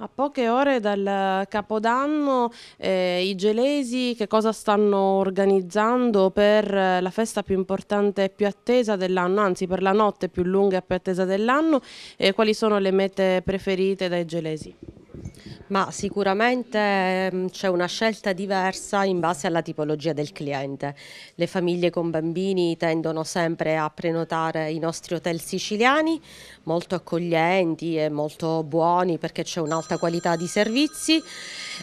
A poche ore dal Capodanno eh, i gelesi che cosa stanno organizzando per eh, la festa più importante e più attesa dell'anno, anzi per la notte più lunga e più attesa dell'anno, e quali sono le mete preferite dai gelesi? Ma sicuramente ehm, c'è una scelta diversa in base alla tipologia del cliente. Le famiglie con bambini tendono sempre a prenotare i nostri hotel siciliani, molto accoglienti e molto buoni perché c'è un'alta qualità di servizi.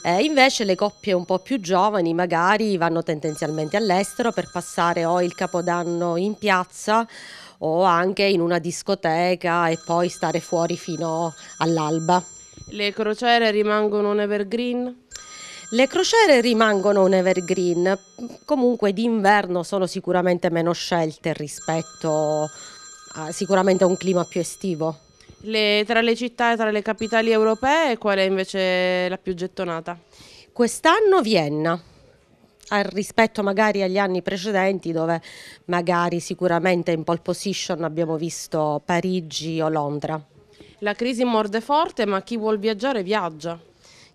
Eh, invece le coppie un po' più giovani magari vanno tendenzialmente all'estero per passare o il capodanno in piazza o anche in una discoteca e poi stare fuori fino all'alba. Le crociere rimangono un evergreen? Le crociere rimangono un evergreen, comunque d'inverno sono sicuramente meno scelte rispetto a, sicuramente un clima più estivo. Le, tra le città e tra le capitali europee qual è invece la più gettonata? Quest'anno Vienna, rispetto magari agli anni precedenti dove magari sicuramente in pole position abbiamo visto Parigi o Londra. La crisi morde forte, ma chi vuol viaggiare viaggia.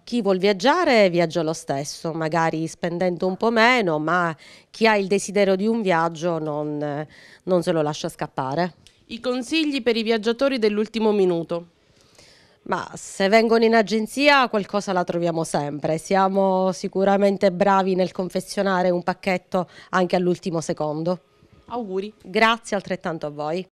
Chi vuol viaggiare viaggia lo stesso, magari spendendo un po' meno, ma chi ha il desiderio di un viaggio non, non se lo lascia scappare. I consigli per i viaggiatori dell'ultimo minuto. Ma se vengono in agenzia qualcosa la troviamo sempre, siamo sicuramente bravi nel confezionare un pacchetto anche all'ultimo secondo. Auguri. Grazie altrettanto a voi.